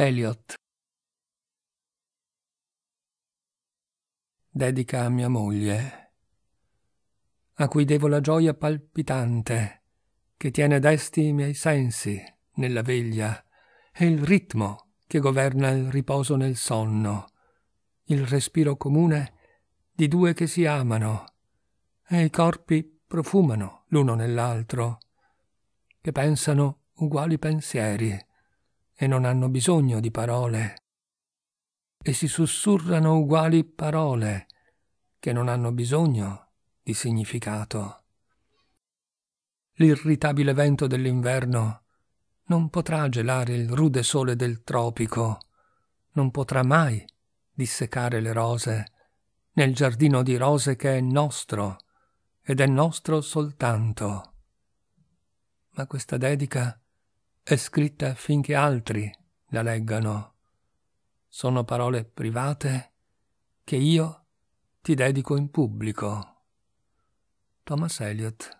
Elliot. Dedica a mia moglie, a cui devo la gioia palpitante che tiene desti i miei sensi nella veglia e il ritmo che governa il riposo nel sonno, il respiro comune di due che si amano e i corpi profumano l'uno nell'altro, che pensano uguali pensieri e non hanno bisogno di parole. E si sussurrano uguali parole che non hanno bisogno di significato. L'irritabile vento dell'inverno non potrà gelare il rude sole del tropico, non potrà mai dissecare le rose nel giardino di rose che è nostro ed è nostro soltanto. Ma questa dedica è scritta affinché altri la leggano. Sono parole private che io ti dedico in pubblico. Thomas Eliot